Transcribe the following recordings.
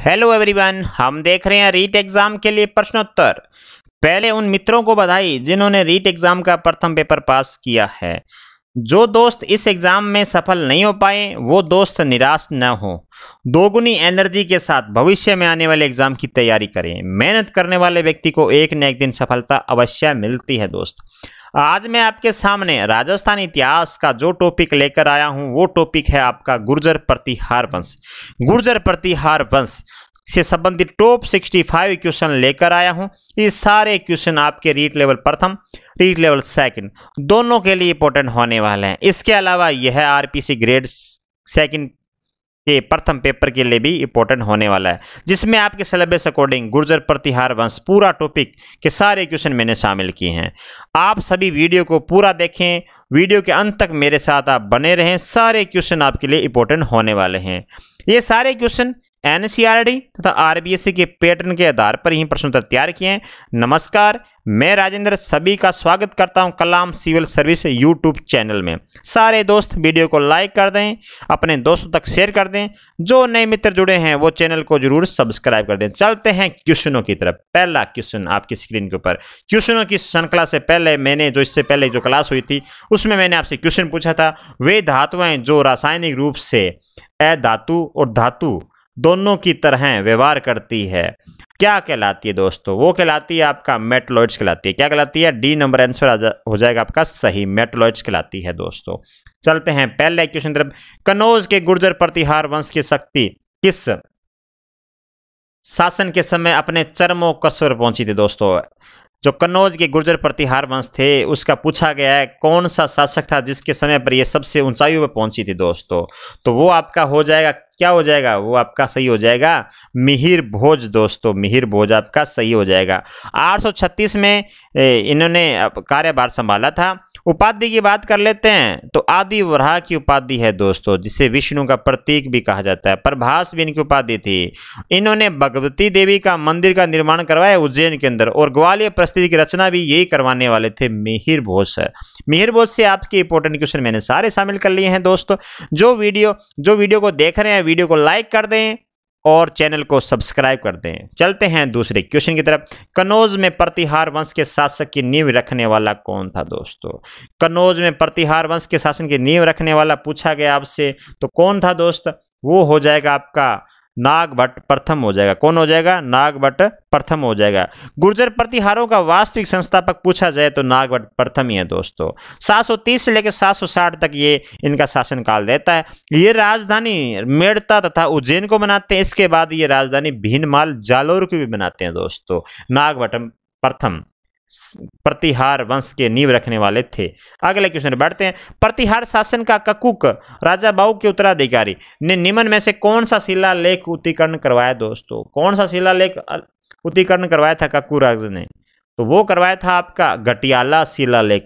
Hello everyone हम देख रहे हैं रीट एग्ज़ाम के लिए प्रश्नोत्तर पहले उन मित्रों को बधाई जिन्होंने रीट एग्ज़ाम का प्रथम पेपर पास किया है जो दोस्त इस एग्ज़ाम में सफल नहीं हो पाए वो दोस्त निराश न हो दोगुनी एनर्जी के साथ भविष्य में आने वाले एग्ज़ाम की तैयारी करें मेहनत करने वाले व्यक्ति को एक न एक दिन सफलता अवश्य मिलती है दोस्त आज मैं आपके सामने राजस्थान इतिहास का जो टॉपिक लेकर आया हूं वो टॉपिक है आपका गुर्जर प्रतिहार वंश गुर्जर प्रतिहार वंश से संबंधित टॉप 65 क्वेश्चन लेकर आया हूं ये सारे क्वेश्चन आपके रीट लेवल प्रथम रीट लेवल सेकंड दोनों के लिए इंपॉर्टेंट होने वाले हैं इसके अलावा यह आरपीसी ग्रेड सेकंड के प्रथम पेपर के लिए भी इंपॉर्टेंट होने वाला है जिसमें आपके सिलेबस अकॉर्डिंग गुर्जर प्रतिहार वंश पूरा टॉपिक के सारे क्वेश्चन मैंने शामिल किए हैं आप सभी वीडियो को पूरा देखें वीडियो के अंत तक मेरे साथ आप बने रहें सारे क्वेश्चन आपके लिए इंपॉर्टेंट होने वाले हैं ये सारे क्वेश्चन एन तथा आर के पैटर्न के आधार पर ही प्रश्नोत्तर तैयार किए हैं नमस्कार मैं राजेंद्र सभी का स्वागत करता हूं Kalam civil service YouTube channel में सारे दोस्त वीडियो को लाइक कर दें अपने दोस्तों तक शेयर कर दें जो नए मित्र जुड़े हैं वो चैनल को जरूर सब्सक्राइब कर दें चलते हैं क्वेश्चनों की तरफ पहला क्वेश्चन आपकी स्क्रीन के ऊपर क्वेश्चनों की श्रृंखला से पहले मैंने जो इससे पहले जो क्लास हुई थी उसमें मैंने आपसे क्वेश्चन पूछा था वे धातुएँ जो रासायनिक रूप से अधातु और धातु दोनों की तरह व्यवहार करती है क्या कहलाती है दोस्तों वो कहलाती है आपका मेटलॉइड्स कहलाती है क्या कहलाती है डी नंबर आंसर हो जाएगा आपका सही मेटलॉइड्स कहलाती है दोस्तों चलते हैं पहले क्वेश्चन तरफ कनौज के गुर्जर प्रतिहार वंश की शक्ति किस शासन के समय अपने चरमों कस पर पहुंची थी दोस्तों जो कन्नौज के गुर्जर प्रतिहार वंश थे उसका पूछा गया है कौन सा शासक था जिसके समय पर यह सबसे ऊंचाई पर पहुंची थी दोस्तों तो वो आपका हो जाएगा क्या हो जाएगा वो आपका सही हो जाएगा मिहिर भोज दोस्तों मिहिर भोज आपका सही हो जाएगा 836 में इन्होंने कार्यभार संभाला था उपाधि की बात कर लेते हैं तो आदि वराह की उपाधि है दोस्तों जिसे विष्णु का प्रतीक भी कहा जाता है प्रभास भी इनकी उपाधि थी इन्होंने भगवती देवी का मंदिर का निर्माण करवाया उज्जैन के अंदर और ग्वालियर परिस्थिति की रचना भी यही करवाने वाले थे मिहिर बोस मिहिर बोस से आपके इंपोर्टेंट क्वेश्चन मैंने सारे शामिल कर लिए हैं दोस्तों जो वीडियो जो वीडियो को देख रहे हैं वीडियो को लाइक कर दें और चैनल को सब्सक्राइब कर दें चलते हैं दूसरे क्वेश्चन की तरफ कनौज में प्रतिहार वंश के शासक की नींव रखने वाला कौन था दोस्तों कनौज में प्रतिहार वंश के शासन की नींव रखने वाला पूछा गया आपसे तो कौन था दोस्त वो हो जाएगा आपका नाग भट्ट प्रथम हो जाएगा कौन हो जाएगा नाग भट्ट प्रथम हो जाएगा गुर्जर प्रतिहारों का वास्तविक संस्थापक पूछा जाए तो नाग भट्ट प्रथम ही है दोस्तों 730 से लेकर 760 तक ये इनका शासनकाल रहता है ये राजधानी मेड़ता तथा उज्जैन को बनाते हैं इसके बाद ये राजधानी भीनमाल जालोर की भी बनाते हैं दोस्तों नागभट्ट प्रथम प्रतिहार वंश के नींव रखने वाले थे अगले क्वेश्चन बढ़ते हैं प्रतिहार शासन का ककुक राजा बाऊ के उत्तराधिकारी ने निमन में से कौन सा शिला लेख उत्तीकरण करवाया दोस्तों कौन सा शिला लेख उत्तीकरण करवाया था कक्कू राज ने तो वो करवाया था आपका घटियाला शिला लेख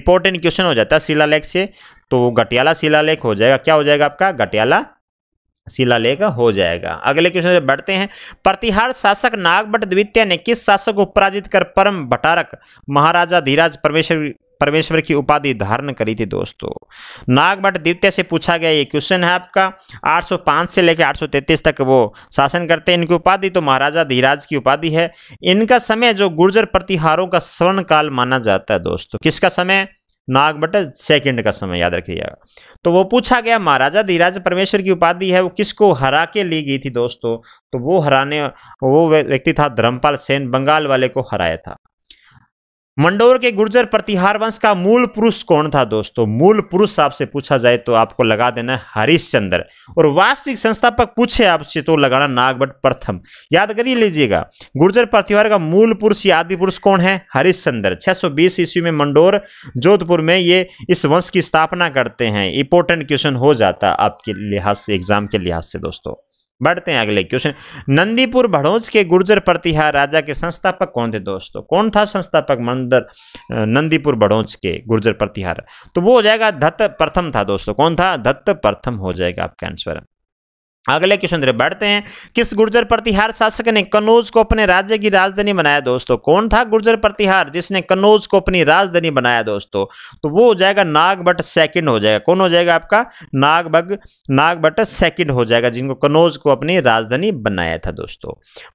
इंपॉर्टेंट क्वेश्चन हो जाता है शिलालेख से तो घटियाला शिलालेख हो जाएगा क्या हो जाएगा आपका घटियाला शिलालेख हो जाएगा अगले क्वेश्चन बढ़ते हैं प्रतिहार शासक नागभट द्वितीय ने किस शासक को पराजित कर परम भटारक महाराजा धीराज परमेश्वर परमेश्वर की उपाधि धारण करी थी दोस्तों नागभट द्वितीय से पूछा गया ये क्वेश्चन है आपका 805 से लेकर 833 तक वो शासन करते हैं इनकी उपाधि तो महाराजा धीराज की उपाधि है इनका समय जो गुर्जर प्रतिहारों का स्वर्ण काल माना जाता है दोस्तों किसका समय नाग बट सेकेंड का समय याद रखिएगा तो वो पूछा गया महाराजा धीराज परमेश्वर की उपाधि है वो किसको हरा के ली गई थी दोस्तों तो वो हराने वो व्यक्ति था धर्मपाल सेन बंगाल वाले को हराया था मंडोर के गुर्जर प्रतिहार वंश का मूल पुरुष कौन था दोस्तों मूल पुरुष आपसे पूछा जाए तो आपको लगा देना हरिश्चंद्र और वास्तविक संस्थापक पूछे आपसे तो लगाना नागभट प्रथम याद करिए लीजिएगा गुर्जर प्रतिहार का मूल पुरुष या आदि पुरुष कौन है हरिश्चंद्र 620 ईस्वी में मंडोर जोधपुर में ये इस वंश की स्थापना करते हैं इंपोर्टेंट क्वेश्चन हो जाता आपके लिहाज से एग्जाम के लिहाज से दोस्तों बढ़ते हैं अगले क्वेश्चन नंदीपुर भड़ोज के गुर्जर प्रतिहार राजा के संस्थापक कौन थे दोस्तों कौन था संस्थापक मंदर नंदीपुर भड़ोज के गुर्जर प्रतिहार तो वो हो जाएगा धत्त प्रथम था दोस्तों कौन था धत्त प्रथम हो जाएगा आपका आंसर अगले क्वेश्चन तरह बढ़ते हैं किस गुर्जर प्रतिहार शासक ने कनौज को अपने राज्य की राजधानी बनाया दोस्तों कौन था गुर्जर प्रतिहार जिसने कनौज को अपनी राजधानी बनाया दोस्तों तो वो हो जाएगा नागभट सेकंड हो जाएगा कौन हो जाएगा आपका नागबग नागभट सेकंड हो जाएगा जिनको कनौज को अपनी राजधानी बनाया था दोस्तों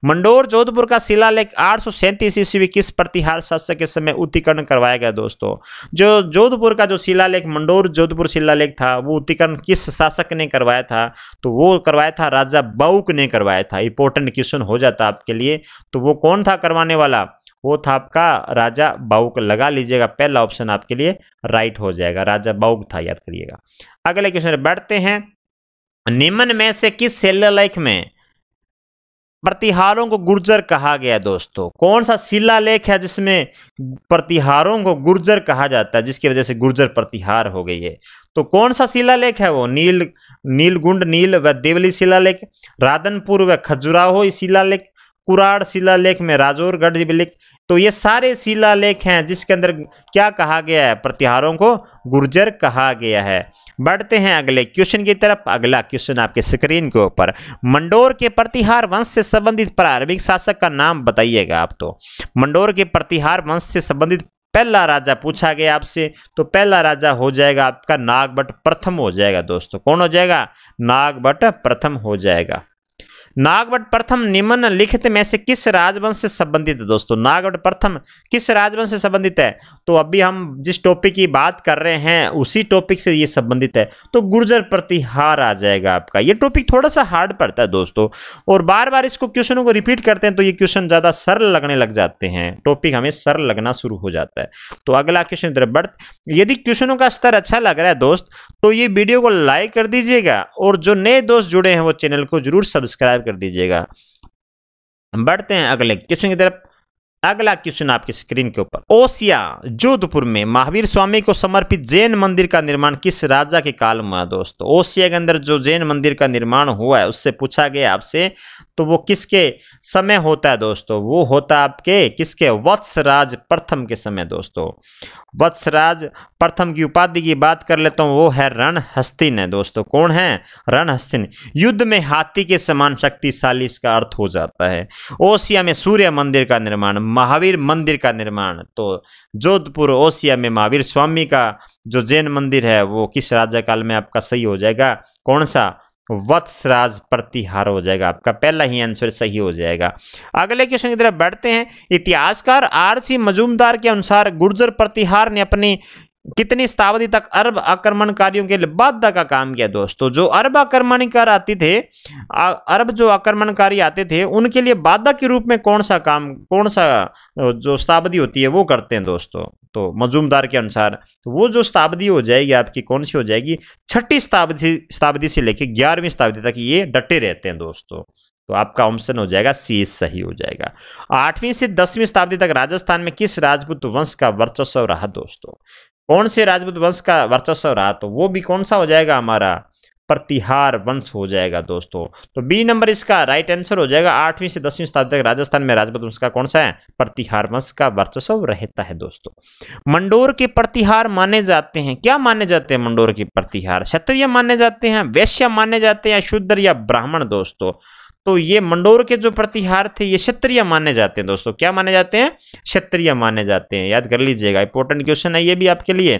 मंडोर जोधपुर का शिला लेख आठ सौ सैंतीस ईस्वी किस प्रतिहार शासक के समय उत्तीकरण करवाया गया दोस्तों जो जोधपुर का जो शिलालेख मंडोर जोधपुर शिला था वो उत्तीकरण किस शासक ने करवाया था तो वो करवा करवाया था राजा बाउक ने करवाया था इंपॉर्टेंट क्वेश्चन हो जाता आपके लिए तो वो कौन था करवाने वाला वो था आपका राजा बाउक लगा लीजिएगा पहला ऑप्शन आपके लिए राइट हो जाएगा राजा बाउक था याद करिएगा अगले क्वेश्चन बैठते हैं निम्न में से किस सेल में प्रतिहारों को गुर्जर कहा गया दोस्तों कौन सा शिला लेख है जिसमें प्रतिहारों को गुर्जर कहा जाता है जिसकी वजह से गुर्जर प्रतिहार हो गई है तो कौन सा शिला लेख है वो नील नीलगुंड नील व देवली शिला लेख राधनपुर व खजुराहो लेख कुराड़ शिला लेख में राजौरगढ़ लेख तो ये सारे शिलालेख हैं जिसके अंदर क्या कहा गया है प्रतिहारों को गुर्जर कहा गया है बढ़ते हैं अगले क्वेश्चन की तरफ अगला क्वेश्चन आपके स्क्रीन के ऊपर मंडोर के प्रतिहार वंश से संबंधित प्रारंभिक शासक का नाम बताइएगा आप तो मंडोर के प्रतिहार वंश से संबंधित पहला राजा पूछा गया आपसे तो पहला राजा हो जाएगा आपका नागभट प्रथम हो जाएगा दोस्तों कौन हो जाएगा नागभट प्रथम हो जाएगा नागवट प्रथम लिखित में से किस राजवंश से संबंधित है दोस्तों नागवट प्रथम किस राजवंश से संबंधित है तो अभी हम जिस टॉपिक की बात कर रहे हैं उसी टॉपिक से ये संबंधित है तो गुर्जर प्रतिहार आ जाएगा आपका ये टॉपिक थोड़ा सा हार्ड पड़ता है दोस्तों और बार बार इसको क्वेश्चनों को रिपीट करते हैं तो ये क्वेश्चन ज़्यादा सरल लगने लग जाते हैं टॉपिक हमें सरल लगना शुरू हो जाता है तो अगला क्वेश्चन तरफ बढ़ यदि क्वेश्चनों का स्तर अच्छा लग रहा है दोस्त तो ये वीडियो को लाइक कर दीजिएगा और जो नए दोस्त जुड़े हैं वो चैनल को जरूर सब्सक्राइब कर दीजिएगा बढ़ते हैं अगले क्वेश्चन की तरफ अगला क्वेश्चन आपकी स्क्रीन के ऊपर ओसिया जोधपुर में महावीर स्वामी को समर्पित जैन मंदिर का निर्माण किस राजा के काल में हुआ दोस्तों ओसिया के अंदर जो जैन मंदिर का निर्माण हुआ है उससे पूछा गया आपसे तो वो किसके समय होता है दोस्तों वो होता है आपके किसके वत्सराज प्रथम के समय दोस्तों वत्सराज प्रथम की उपाधि की बात कर लेता हूँ वो है रणहस्तिन है दोस्तों कौन है रणहस्तिन युद्ध में हाथी के समान शक्तिशाली इसका अर्थ हो जाता है ओसिया में सूर्य मंदिर का निर्माण महावीर मंदिर का निर्माण तो जोधपुर ओसिया में महावीर स्वामी का जो जैन मंदिर है वो किस राज्य काल में आपका सही हो जाएगा कौन सा वत्सराज प्रतिहार हो जाएगा आपका पहला ही आंसर सही हो जाएगा अगले क्वेश्चन की तरफ बढ़ते हैं इतिहासकार आर सी मजूमदार के अनुसार गुर्जर प्रतिहार ने अपनी कितनी शताब्दी तक अरब आक्रमणकारियों के लिए बाधा का काम किया दोस्तों जो अरब आक्रमणकार आते थे अरब जो आक्रमणकारी आते थे उनके लिए बाधा के रूप में कौन सा काम कौन सा जो शताब्दी होती है वो करते हैं दोस्तों तो मजूमदार के अनुसार तो वो जो शताब्दी हो जाएगी आपकी कौन सी हो जाएगी छठी शताब्दी शताब्दी से लेकर ग्यारहवीं शताब्दी तक ये डटे रहते हैं दोस्तों तो आपका ऑप्शन हो जाएगा सी सही हो जाएगा आठवीं से दसवीं शताब्दी तक राजस्थान में किस राजपूत वंश का वर्चस्व रहा दोस्तों कौन से राजपूत वंश का वर्चस्व रहा तो वो भी कौन सा हो जाएगा हमारा प्रतिहार वंश हो जाएगा दोस्तों तो बी नंबर इसका राइट आंसर हो जाएगा आठवीं से दसवीं शताब्दी तक राजस्थान में राजपूत वंश का कौन सा है प्रतिहार वंश का वर्चस्व रहता है दोस्तों मंडोर के प्रतिहार माने जाते हैं क्या माने जाते हैं मंडोर के प्रतिहार क्षत्रिय माने जाते हैं वैश्य माने जाते हैं शुद्र या ब्राह्मण दोस्तों तो ये मंडोर के जो प्रतिहार थे ये क्षत्रिय माने जाते हैं दोस्तों क्या माने जाते हैं क्षत्रिय माने जाते हैं याद कर लीजिएगा इंपॉर्टेंट क्वेश्चन है ये भी आपके लिए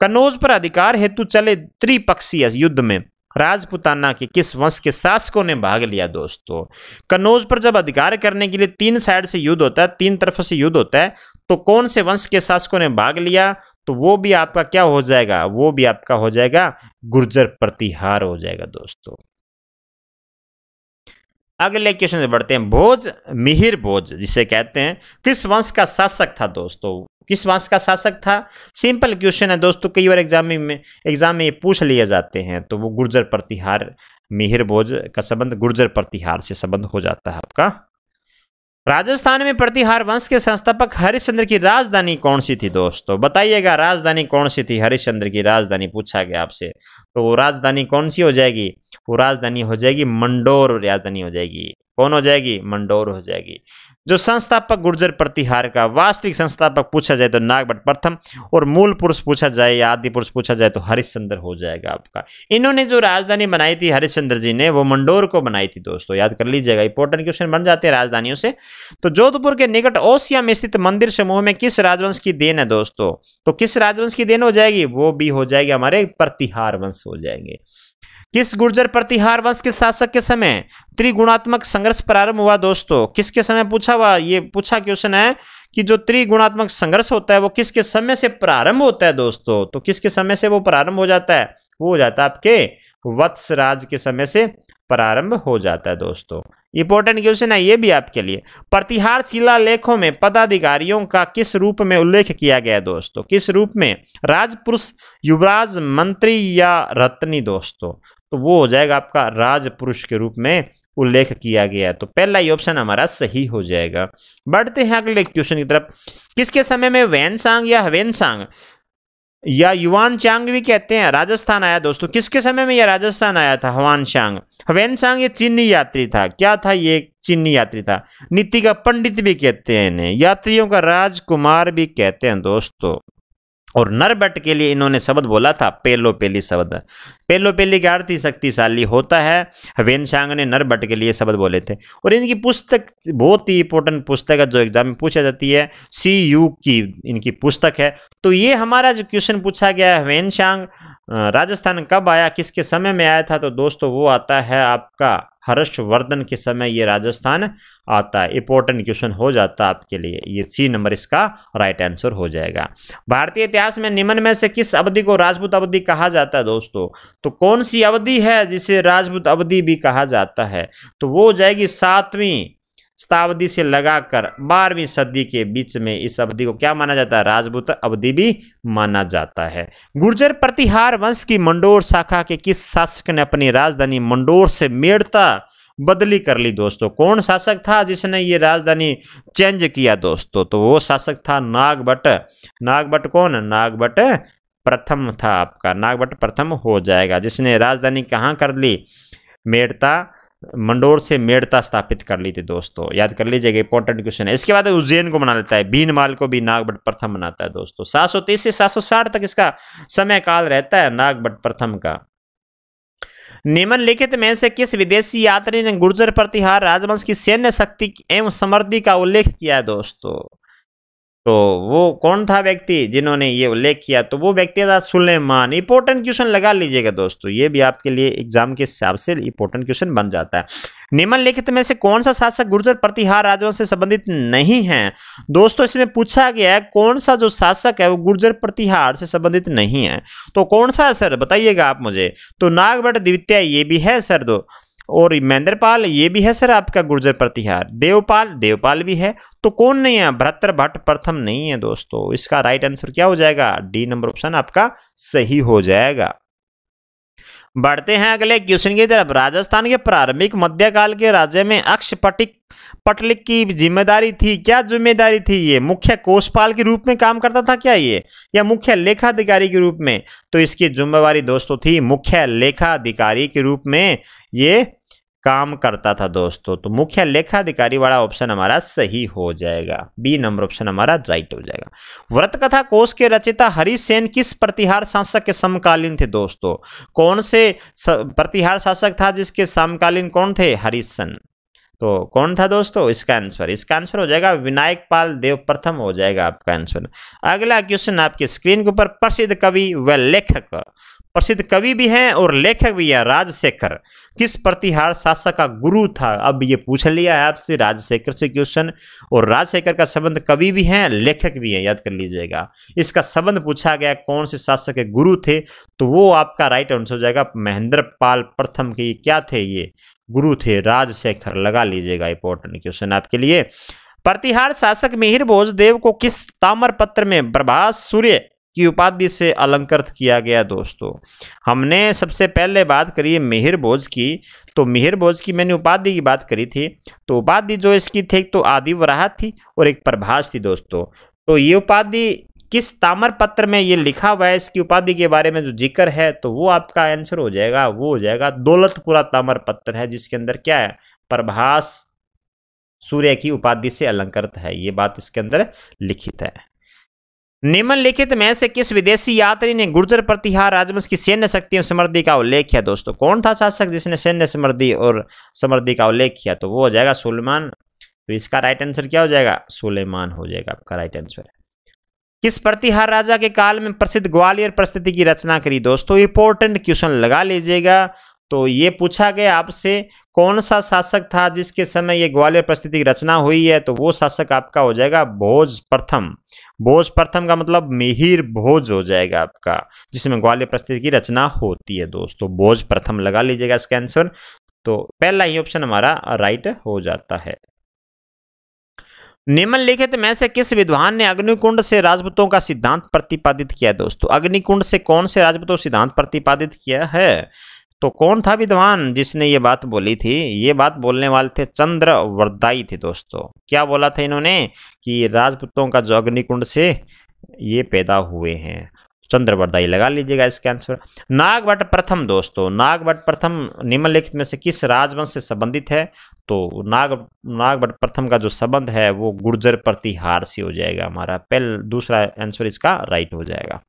कनौज पर अधिकार हेतु चले त्रिपक्षीय युद्ध में राजपुताना के किस वंश के शासकों ने भाग लिया दोस्तों कनौज पर जब अधिकार करने के लिए तीन साइड से युद्ध होता है तीन तरफ से युद्ध होता है तो कौन से वंश के शासकों ने भाग लिया तो वो भी आपका क्या हो जाएगा वो भी आपका हो जाएगा गुर्जर प्रतिहार हो जाएगा दोस्तों अगले क्वेश्चन से बढ़ते हैं भोज मिहिर भोज जिसे कहते हैं किस वंश का शासक था दोस्तों किस वंश का शासक था सिंपल क्वेश्चन है दोस्तों कई बार एग्जाम में एग्जाम में ये पूछ लिए जाते हैं तो वो गुर्जर प्रतिहार मिहिर भोज का संबंध गुर्जर प्रतिहार से संबंध हो जाता है आपका राजस्थान में प्रतिहार वंश के संस्थापक हरिश्चंद्र की राजधानी कौन सी थी दोस्तों बताइएगा राजधानी कौन सी थी हरिश्चंद्र की राजधानी पूछा गया आपसे तो वो राजधानी कौन सी हो जाएगी वो राजधानी हो जाएगी मंडोर राजधानी हो जाएगी कौन हो जाएगी मंडोर हो जाएगी जो संस्थापक गुर्जर प्रतिहार का वास्तविक संस्थापक पूछा जाए तो नागभट प्रथम और मूल पुरुष पूछा जाए या आदि पुरुष पूछा जाए तो हरिश्चंद्र हो जाएगा आपका इन्होंने जो राजधानी बनाई थी हरिश्चंद्र जी ने वो मंडोर को बनाई थी दोस्तों याद कर लीजिएगा इंपॉर्टेंट क्वेश्चन बन जाते हैं राजधानियों से तो जोधपुर के निकट ओसिया में स्थित मंदिर समूह में किस राजवंश की देन है दोस्तों तो किस राजवंश की देन हो जाएगी वो भी हो जाएगी हमारे प्रतिहार वंश हो जाएंगे किस गुर्जर प्रतिहार वंश के शासक के समय त्रिगुणात्मक संघर्ष प्रारंभ हुआ दोस्तों किसके समय पूछा हुआ ये पूछा क्वेश्चन है कि जो त्रिगुणात्मक संघर्ष होता है वो किसके समय से प्रारंभ होता है दोस्तों तो किसके समय से वो प्रारंभ हो जाता है वो हो जाता है आपके वत्स राज के समय से प्रारंभ हो जाता है दोस्तों इंपॉर्टेंट क्वेश्चन है ये भी आपके लिए प्रतिहार शिला लेखों में पदाधिकारियों का किस रूप में उल्लेख किया गया है दोस्तों किस रूप में राजपुरुष युवराज मंत्री या रत्नी दोस्तों तो वो हो जाएगा आपका राजपुरुष के रूप में उल्लेख किया गया है तो पहला ही ऑप्शन हमारा सही हो जाएगा बढ़ते हैं अगले क्वेश्चन की तरफ किसके समय में वैन सांग या हवेन सांग या युवान चांग भी कहते हैं राजस्थान आया दोस्तों किसके समय में यह राजस्थान आया था हवान चांग हवेन सांग ये चीनी यात्री था क्या था ये चीनी यात्री था नीति का पंडित भी कहते हैं इन्हें यात्रियों का राजकुमार भी कहते हैं दोस्तों और नरबट के लिए इन्होंने शब्द बोला था पेलो पेली शब्द पेलो पेली का अर्थ ही शक्तिशाली होता है हवेन शांग ने नरबट के लिए शब्द बोले थे और इनकी पुस्तक बहुत ही इंपॉर्टेंट पुस्तक है जो एग्जाम में पूछा जाती है सी यू की इनकी पुस्तक है तो ये हमारा जो क्वेश्चन पूछा गया है हवेन शांग राजस्थान कब आया किसके समय में आया था तो दोस्तों वो आता है आपका हर्षवर्धन के समय ये राजस्थान आता है इंपॉर्टेंट क्वेश्चन हो जाता है आपके लिए ये सी नंबर इसका राइट आंसर हो जाएगा भारतीय इतिहास में निम्न में से किस अवधि को राजपूत अवधि कहा जाता है दोस्तों तो कौन सी अवधि है जिसे राजपूत अवधि भी कहा जाता है तो वो हो जाएगी सातवीं शताब्दी से लगाकर बारहवीं सदी के बीच में इस अवधि को क्या माना जाता है राजपूत अवधि भी माना जाता है गुर्जर प्रतिहार वंश की मंडोर शाखा के किस शासक ने अपनी राजधानी मंडोर से मेड़ता बदली कर ली दोस्तों कौन शासक था जिसने ये राजधानी चेंज किया दोस्तों तो वो शासक था नागभट नागभट कौन नागभट प्रथम था आपका नागभट प्रथम हो जाएगा जिसने राजधानी कहाँ कर ली मेड़ता मंडोर से मेड़ता स्थापित कर ली थी दोस्तों याद कर लीजिएगा इंपॉर्टेंट क्वेश्चन है इसके बाद उज्जैन को मना लेता है भीनमाल को भी नागभट प्रथम मनाता है दोस्तों सात सौ तीस से सात सौ साठ तक इसका समय काल रहता है नागभट प्रथम का निम्नलिखित में से किस विदेशी यात्री ने गुर्जर प्रतिहार राजवंश की सैन्य शक्ति एवं समृद्धि का उल्लेख किया है दोस्तों तो वो कौन था व्यक्ति जिन्होंने ये उल्लेख किया तो वो व्यक्ति था सुलेमान इंपॉर्टेंट क्वेश्चन लगा लीजिएगा दोस्तों ये भी आपके लिए एग्जाम के हिसाब से इंपॉर्टेंट क्वेश्चन बन जाता है निम्नलिखित में से कौन सा शासक गुर्जर प्रतिहार राजवंश से संबंधित नहीं है दोस्तों इसमें पूछा गया है कौन सा जो शासक है वो गुर्जर प्रतिहार से संबंधित नहीं है तो कौन सा सर बताइएगा आप मुझे तो नागभट द्वितीय ये भी है सर दो और महेंद्रपाल ये भी है सर आपका गुर्जर प्रतिहार देवपाल देवपाल भी है तो कौन नहीं है भ्रतर भट्ट प्रथम नहीं है दोस्तों इसका राइट आंसर क्या हो जाएगा डी नंबर ऑप्शन आपका सही हो जाएगा बढ़ते हैं अगले क्वेश्चन की तरफ राजस्थान के प्रारंभिक मध्यकाल के राज्य में अक्ष पटिक पटलिक की जिम्मेदारी थी क्या जिम्मेदारी थी ये मुख्य कोषपाल के रूप में काम करता था क्या ये या मुख्य लेखाधिकारी के रूप में तो इसकी जिम्मेवारी दोस्तों थी मुख्य लेखाधिकारी के रूप में ये काम करता था दोस्तों तो मुख्य लेखाधिकारी वाला ऑप्शन हमारा सही हो जाएगा बी नंबर ऑप्शन हमारा राइट हो जाएगा व्रत कथा कोष के रचिता हरिसेन किस प्रतिहार शासक के समकालीन थे दोस्तों कौन से प्रतिहार शासक था जिसके समकालीन कौन थे हरिसेन तो कौन था दोस्तों इसका आंसर इसका आंसर हो जाएगा विनायक पाल देव प्रथम हो जाएगा आपका आंसर अगला क्वेश्चन आपके स्क्रीन के ऊपर प्रसिद्ध कवि व लेखक प्रसिद्ध कवि भी हैं और लेखक भी हैं राजशेखर किस प्रतिहार शासक का गुरु था अब ये पूछ लिया है आपसे राजशेखर से क्वेश्चन और राजशेखर का संबंध कवि भी हैं लेखक भी हैं याद कर लीजिएगा इसका संबंध पूछा गया कौन से शासक के गुरु थे तो वो आपका राइट आंसर हो जाएगा महेंद्र पाल प्रथम के क्या थे ये गुरु थे राजशेखर लगा लीजिएगा इंपॉर्टेंट क्वेश्चन आपके लिए प्रतिहार शासक मिहिर भोजदेव को किस ताम्रपत्र में प्रभास सूर्य की उपाधि से अलंकृत किया गया दोस्तों हमने सबसे पहले बात करी है मिहिर भोज की तो मिहिर भोज की मैंने उपाधि की बात करी थी तो उपाधि जो इसकी थी तो आदि वराह थी और एक प्रभाष थी दोस्तों तो ये उपाधि किस तामर पत्र में ये लिखा हुआ है इसकी उपाधि के बारे में जो जिक्र है तो वो आपका आंसर हो जाएगा वो हो जाएगा दौलतपुरा तामर पत्र है जिसके अंदर क्या है प्रभास सूर्य की उपाधि से अलंकृत है ये बात इसके अंदर लिखित है निम्नलिखित में से किस विदेशी यात्री ने गुर्जर प्रतिहार राजवंश की सैन्य शक्ति और समृद्धि का उल्लेख किया दोस्तों कौन था शासक जिसने सैन्य समृद्धि और समृद्धि का उल्लेख किया तो वो हो जाएगा सुलेमान तो इसका राइट आंसर क्या हो जाएगा सुलेमान हो जाएगा आपका राइट आंसर किस प्रतिहार राजा के काल में प्रसिद्ध ग्वालियर परिस्थिति की रचना करी दोस्तों इंपॉर्टेंट क्वेश्चन लगा लीजिएगा तो ये पूछा गया आपसे कौन सा शासक था जिसके समय ये ग्वालियर परिस्थिति की रचना हुई है तो वो शासक आपका हो जाएगा भोज प्रथम भोज प्रथम का मतलब मिहिर भोज हो जाएगा आपका जिसमें ग्वालियर परिस्थिति की रचना होती है दोस्तों भोज प्रथम लगा लीजिएगा इसका आंसर तो पहला ही ऑप्शन हमारा राइट हो जाता है निम्नलिखित में से किस विद्वान ने अग्निकुंड से राजपूतों का सिद्धांत प्रतिपादित किया दोस्तों अग्निकुंड से कौन से राजपूतों सिद्धांत प्रतिपादित किया है तो कौन था विद्वान जिसने ये बात बोली थी ये बात बोलने वाले थे चंद्र वरदाई थे दोस्तों क्या बोला था इन्होंने कि राजपूतों का जो अग्निकुंड से ये पैदा हुए हैं चंद्रवरदाई लगा लीजिएगा इसके आंसर नागभट्ट प्रथम दोस्तों नागभट्ट प्रथम निम्नलिखित में से किस राजवंश से संबंधित है तो नाग नागभट्ट प्रथम का जो संबंध है वो गुर्जर प्रतिहार से हो जाएगा हमारा पहल दूसरा आंसर इसका राइट हो जाएगा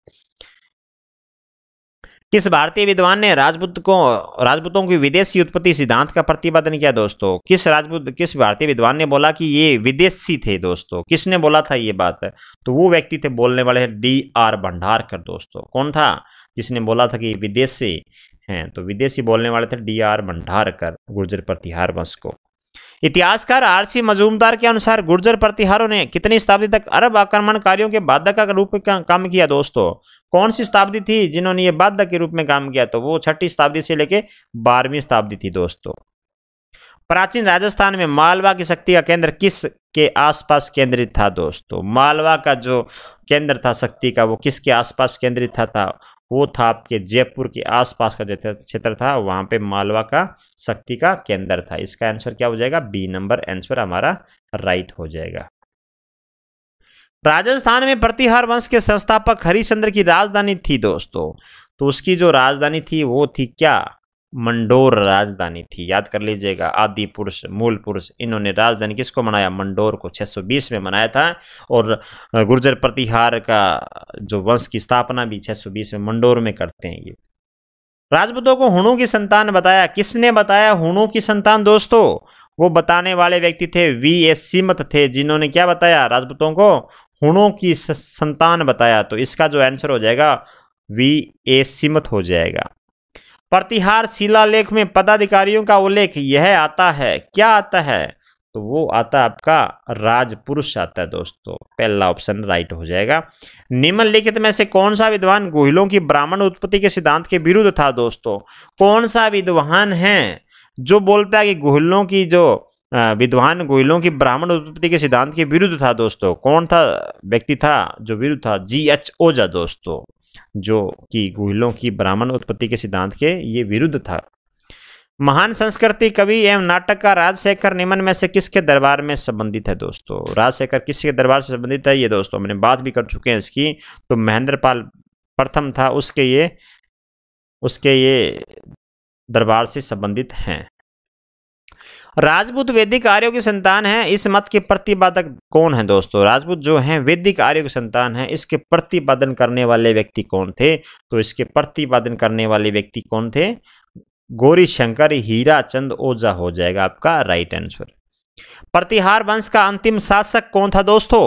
किस भारतीय विद्वान ने राजपूत को राजपूतों की विदेशी उत्पत्ति सिद्धांत का प्रतिपादन किया दोस्तों किस राजपूत किस भारतीय विद्वान ने बोला कि ये विदेशी थे दोस्तों किसने बोला था ये बात तो वो व्यक्ति थे बोलने वाले हैं डी आर भंडारकर दोस्तों कौन था जिसने बोला था कि विदेशी हैं तो विदेशी बोलने वाले थे डी आर भंडारकर गुर्जर प्रतिहार वंश को इतिहासकार आरसी मजूमदार के अनुसार गुर्जर प्रतिहारों ने कितनी शताब्दी तक अरब आक्रमणकारियों के बाधक का रूप में का, काम किया दोस्तों कौन सी शताब्दी थी जिन्होंने ये बाधक के रूप में काम किया तो वो छठी शताब्दी से लेके बारहवीं शताब्दी थी दोस्तों प्राचीन राजस्थान में मालवा की शक्ति का केंद्र किस के आसपास केंद्रित था दोस्तों मालवा का जो केंद्र था शक्ति का वो किसके आसपास केंद्रित था, था वो था आपके जयपुर के आसपास का जो क्षेत्र था वहाँ पे मालवा का शक्ति का केंद्र था इसका आंसर क्या हो जाएगा बी नंबर आंसर हमारा राइट हो जाएगा राजस्थान में प्रतिहार वंश के संस्थापक हरिश्चंद्र की राजधानी थी दोस्तों तो उसकी जो राजधानी थी वो थी क्या मंडोर राजधानी थी याद कर लीजिएगा आदि पुरुष मूल पुरुष इन्होंने राजधानी किसको मनाया मंडोर को 620 में मनाया था और गुर्जर प्रतिहार का जो वंश की स्थापना भी 620 में मंडोर में करते हैं ये राजपूतों को हुणु की संतान बताया किसने बताया हुणु की संतान दोस्तों वो बताने वाले व्यक्ति थे वी एस सीमत थे जिन्होंने क्या बताया राजपूतों को हुणों की संतान बताया तो इसका जो आंसर हो जाएगा वी ए सीमत हो जाएगा प्रतिहार शिलालेख में पदाधिकारियों का उल्लेख यह आता है क्या आता है तो वो आता है आपका राजपुरुष आता है दोस्तों पहला ऑप्शन राइट हो जाएगा निम्नलिखित में से कौन सा विद्वान गोहिलों की ब्राह्मण उत्पत्ति के सिद्धांत के विरुद्ध था दोस्तों कौन सा विद्वान है जो बोलता है कि गोहिलों की जो विद्वान गोहिलों की ब्राह्मण उत्पत्ति के सिद्धांत के विरुद्ध था दोस्तों कौन था व्यक्ति था जो विरुद्ध था जी एच ओझा दोस्तों जो कि गुहिलों की ब्राह्मण उत्पत्ति के सिद्धांत के ये विरुद्ध था महान संस्कृति कवि एवं नाटक का राजशेखर निमन में से किसके दरबार में संबंधित है दोस्तों राजशेखर किसके दरबार से संबंधित है ये दोस्तों मैंने बात भी कर चुके हैं इसकी तो महेंद्रपाल प्रथम था उसके ये उसके ये दरबार से संबंधित हैं राजपूत वैदिक आर्यों की संतान है इस मत के प्रतिपादक कौन है दोस्तों राजपूत जो हैं वैदिक आर्यों की संतान है इसके प्रतिपादन करने वाले व्यक्ति कौन थे तो इसके प्रतिपादन करने वाले व्यक्ति कौन थे गौरी शंकर हीरा चंद ओझा हो जाएगा आपका राइट आंसर प्रतिहार वंश का अंतिम शासक कौन था दोस्तों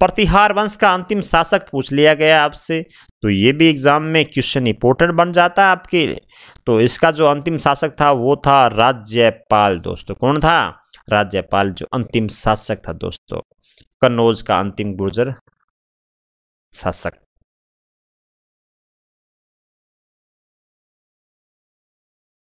प्रतिहार वंश का अंतिम शासक पूछ लिया गया आपसे तो ये भी एग्ज़ाम में क्वेश्चन इंपोर्टेंट बन जाता है आपके तो इसका जो अंतिम शासक था वो था राज्यपाल दोस्तों कौन था राज्यपाल जो अंतिम शासक था दोस्तों कन्नौज का अंतिम गुर्जर शासक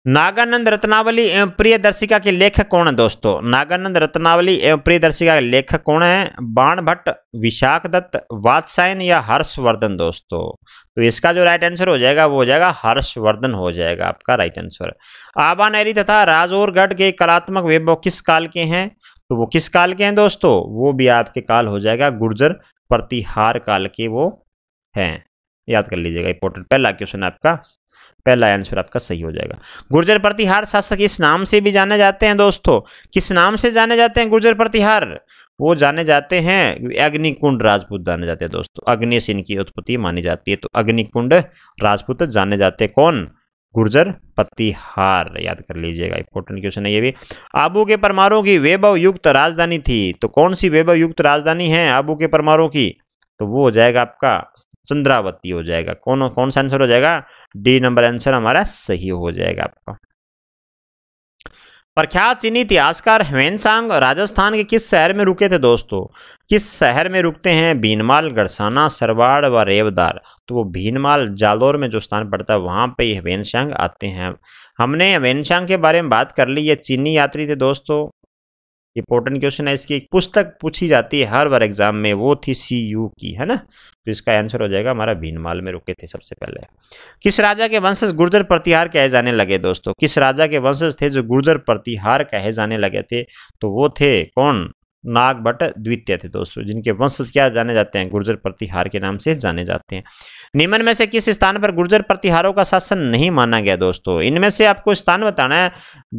नागानंद रत्नावली एवं दर्शिका के लेखक कौन है दोस्तों नागानंद रत्नावली एवं दर्शिका के लेखक कौन है बाण भट्ट विशाख दत्त वात्सायन या हर्षवर्धन दोस्तों तो इसका जो राइट आंसर हो जाएगा वो हो जाएगा हर्षवर्धन हो जाएगा आपका राइट आंसर नहरी तथा राजौरगढ़ के कलात्मक वैभव किस काल के हैं तो वो किस काल के हैं दोस्तों वो भी आपके काल हो जाएगा गुर्जर प्रतिहार काल के वो हैं याद कर लीजिएगा इंपोर्टेंट पहला क्वेश्चन आपका पहला आंसर आपका सही हो जाएगा गुर्जर प्रतिहार शासक इस नाम से भी जाने जाते हैं दोस्तों किस नाम से जाने जाते हैं गुर्जर प्रतिहार वो जाने जाते हैं अग्निकुंड राजपूत जाने जाते हैं दोस्तों अग्नि से इनकी उत्पत्ति मानी जाती है तो अग्निकुंड राजपूत जाने जाते हैं कौन गुर्जर प्रतिहार याद कर लीजिएगा इंपोर्टेंट क्वेश्चन है ये भी आबू के परमारों की वैभव युक्त राजधानी थी तो कौन सी वैभव युक्त राजधानी है आबू के परमारों की तो वो हो जाएगा आपका चंद्रावती हो जाएगा कौन कौन सा आंसर हो जाएगा डी नंबर आंसर हमारा सही हो जाएगा आपका प्रख्यात चीनी इतिहासकार हेवेन सांग राजस्थान के किस शहर में रुके थे दोस्तों किस शहर में रुकते हैं भीनमाल गढ़साना सरवाड़ व रेवदार तो वो भीनमाल जालौर में जो स्थान पड़ता है वहाँ पे हेवेन सांग आते हैं हमने हेवेन सांग के बारे में बात कर ली ये चीनी यात्री थे दोस्तों इंपॉर्टेंट क्वेश्चन है इसकी एक पुस्तक पूछी जाती है हर बार एग्जाम में वो थी सी यू की है ना तो इसका आंसर हो जाएगा हमारा भीनमाल में रुके थे सबसे पहले किस राजा के वंशज गुर्जर प्रतिहार कहे जाने लगे दोस्तों किस राजा के वंशज थे जो गुर्जर प्रतिहार कहे जाने लगे थे तो वो थे कौन नागभट्ट द्वितीय थे दोस्तों जिनके वंश क्या जाने जाते हैं गुर्जर प्रतिहार के नाम से जाने जाते हैं निम्न में से किस स्थान पर गुर्जर प्रतिहारों का शासन नहीं माना गया दोस्तों इनमें से आपको स्थान बताना है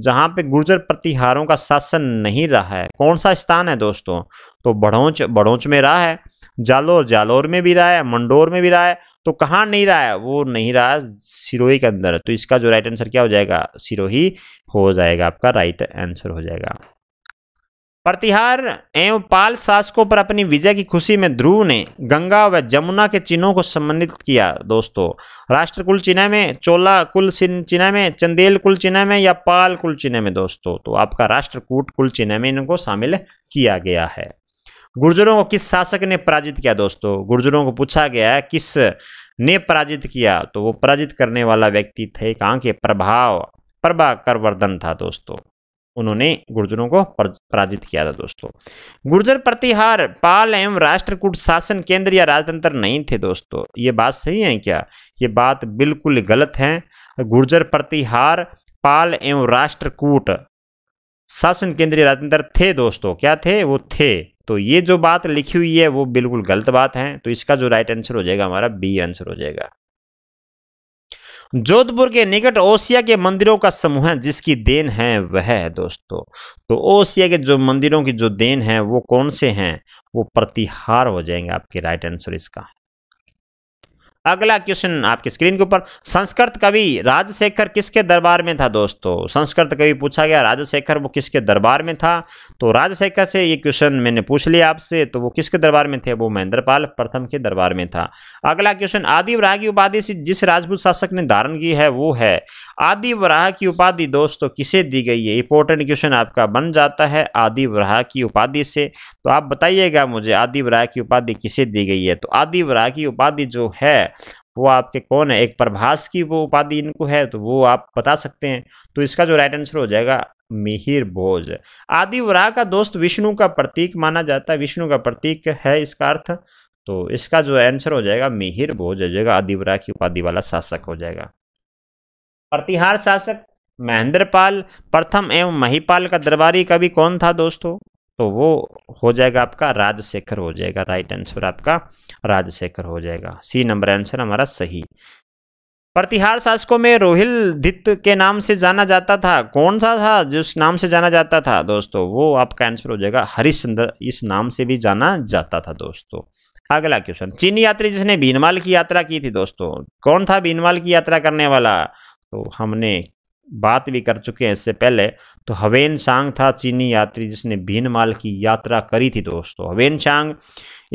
जहाँ पे गुर्जर प्रतिहारों का शासन नहीं रहा है कौन सा स्थान है दोस्तों तो बड़ौच बड़ोच में रहा है जालोर जालोर में भी रहा है मंडोर में भी रहा है तो कहाँ नहीं रहा है वो नहीं रहा सिरोही के अंदर तो इसका जो राइट आंसर क्या हो जाएगा सिरोही हो जाएगा आपका राइट आंसर हो जाएगा प्रतिहार एवं पाल शासकों पर अपनी विजय की खुशी में ध्रुव ने गंगा व जमुना के चिन्हों को सम्मानित किया दोस्तों राष्ट्रकुल चिन्ह में चोला कुल चिन्ह में चंदेल कुल चिन्ह में या पाल कुल चिन्ह में दोस्तों तो आपका राष्ट्रकूट कुल चिन्ह में इनको शामिल किया गया है गुर्जरों को किस शासक ने पराजित किया दोस्तों गुर्जरों को पूछा गया है किस ने पराजित किया तो वो पराजित करने वाला व्यक्ति थे कहाँ के प्रभाव प्रभाकर वर्धन था दोस्तों उन्होंने गुर्जरों को पराजित किया था दोस्तों गुर्जर प्रतिहार पाल एवं राष्ट्रकूट शासन केंद्र या राजतंत्र नहीं थे दोस्तों ये बात सही है क्या ये बात बिल्कुल गलत है गुर्जर प्रतिहार पाल एवं राष्ट्रकूट शासन केंद्रीय राजतंत्र थे दोस्तों क्या थे वो थे तो ये जो बात लिखी हुई है वो बिल्कुल गलत बात है तो इसका जो राइट आंसर हो जाएगा हमारा बी आंसर हो जाएगा जोधपुर के निकट ओसिया के मंदिरों का समूह है जिसकी देन है वह है दोस्तों तो ओसिया के जो मंदिरों की जो देन है वो कौन से हैं वो प्रतिहार हो जाएंगे आपके राइट आंसर इसका अगला क्वेश्चन आपकी स्क्रीन के ऊपर संस्कृत कवि राजशेखर किसके दरबार में था दोस्तों संस्कृत कवि पूछा गया राजशेखर वो किसके दरबार में था तो राजशेखर से ये क्वेश्चन मैंने पूछ लिया आपसे तो वो किसके दरबार में थे वो महेंद्रपाल प्रथम के दरबार में था अगला क्वेश्चन आदि वराह की उपाधि से जिस राजपूत शासक ने धारण की है वो है आदि वराह की उपाधि दोस्तों किसे दी गई है इंपॉर्टेंट क्वेश्चन आपका बन जाता है आदि वराह की उपाधि से तो आप बताइएगा मुझे आदि वराह की उपाधि किसे दी गई है तो आदि वराह की उपाधि जो है वो आपके कौन है एक प्रभास की वो उपाधि इनको है तो वो आप बता सकते हैं तो इसका जो राइट आंसर हो जाएगा मिहिर भोज आदि वरा का दोस्त विष्णु का प्रतीक माना जाता है विष्णु का प्रतीक है इसका अर्थ तो इसका जो आंसर हो जाएगा मिहिर भोज हो जाएगा आदिवरा की उपाधि वाला शासक हो जाएगा प्रतिहार शासक महेंद्रपाल प्रथम एवं महिपाल का दरबारी कवि कौन था दोस्तों तो वो हो जाएगा आपका राजशेखर हो जाएगा राइट आंसर आपका राजशेखर हो जाएगा सी नंबर आंसर हमारा सही प्रतिहार शासकों में रोहिल दित्त के नाम से जाना जाता था कौन सा था जिस नाम से जाना जाता था दोस्तों वो आपका आंसर हो जाएगा हरिश्चंद्र इस नाम से भी जाना जाता था दोस्तों अगला क्वेश्चन चीनी यात्री जिसने भीनमाल की यात्रा की थी दोस्तों कौन था भीनमाल की यात्रा करने वाला तो हमने बात भी कर चुके हैं इससे पहले तो हवेन सांग था चीनी यात्री जिसने भीनमाल की यात्रा करी थी दोस्तों हवेन सांग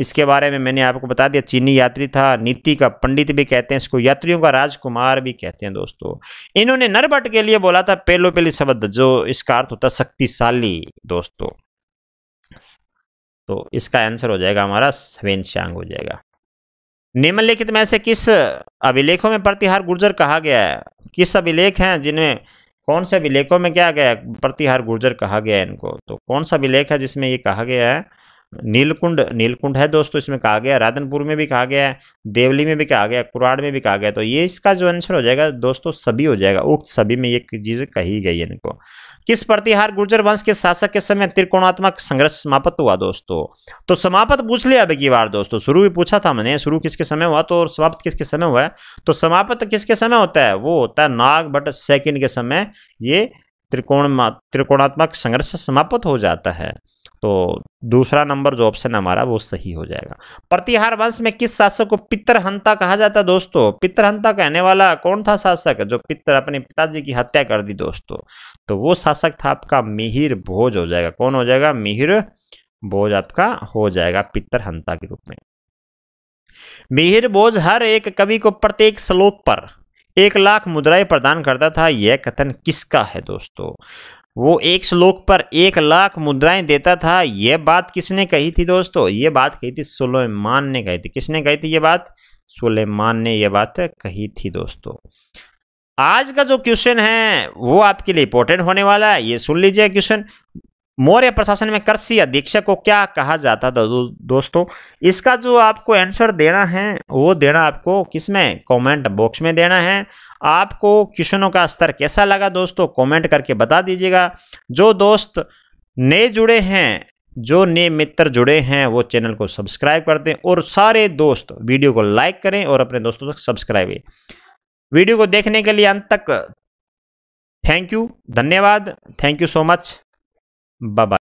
इसके बारे में मैंने आपको बता दिया चीनी यात्री था नीति का पंडित भी कहते हैं इसको यात्रियों का राजकुमार भी कहते हैं दोस्तों इन्होंने नरबट के लिए बोला था पेलो पेली शब्द जो इसका अर्थ होता शक्तिशाली दोस्तों तो इसका आंसर हो जाएगा हमारा हवेन सांग हो जाएगा निम्नलिखित में से किस अभिलेखों में प्रतिहार गुर्जर कहा गया है किस अभिलेख हैं जिनमें कौन से अभिलेखों में क्या गया प्रतिहार गुर्जर कहा गया है इनको तो कौन सा अभिलेख है जिसमें ये कहा गया है नीलकुंड नीलकुंड है दोस्तों इसमें कहा गया राधनपुर में भी कहा गया है देवली में भी कहा गया कुराड़ में भी कहा गया तो ये इसका जो आंसर हो जाएगा दोस्तों सभी हो जाएगा उक्त सभी में ये चीज़ कही गई है इनको किस प्रतिहार गुर्जर वंश के शासक के समय त्रिकोणात्मक संघर्ष समाप्त हुआ दोस्तों तो समाप्त पूछ लिया अब की बार दोस्तों शुरू भी पूछा था मैंने शुरू किसके समय हुआ तो समाप्त किसके समय हुआ है तो समाप्त किसके समय होता है वो होता है नाग बट सेकेंड के समय ये त्रिकोण त्रिकोणात्मक संघर्ष समाप्त हो जाता है तो दूसरा नंबर जो ऑप्शन हमारा वो सही हो जाएगा प्रतिहार वंश में किस शासक को पितरहंता कहा जाता है दोस्तों पितरहंता कहने वाला कौन था शासक जो पितर अपने पिताजी की हत्या कर दी दोस्तों तो वो शासक था आपका मिहिर भोज हो जाएगा कौन हो जाएगा मिहिर भोज आपका हो जाएगा पितरहंता के रूप में मिहिर भोज हर एक कवि को प्रत्येक श्लोक पर एक लाख मुद्राएं प्रदान करता था यह कथन किसका है दोस्तों वो एक श्लोक पर एक लाख मुद्राएं देता था यह बात किसने कही थी दोस्तों ये बात कही थी सुलेमान ने कही थी किसने कही थी ये बात सुलेमान ने यह बात कही थी दोस्तों आज का जो क्वेश्चन है वो आपके लिए इंपॉर्टेंट होने वाला है ये सुन लीजिए क्वेश्चन मौर्य प्रशासन में कृषि अधीक्षक को क्या कहा जाता था दो, दोस्तों इसका जो आपको आंसर देना है वो देना आपको किसमें कमेंट बॉक्स में देना है आपको क्वेश्चनों का स्तर कैसा लगा दोस्तों कमेंट करके बता दीजिएगा जो दोस्त नए जुड़े हैं जो नए मित्र जुड़े हैं वो चैनल को सब्सक्राइब कर दें और सारे दोस्त वीडियो को लाइक करें और अपने दोस्तों तक सब्सक्राइब वीडियो को देखने के लिए अंत तक थैंक यू धन्यवाद thank you so much Bye bye.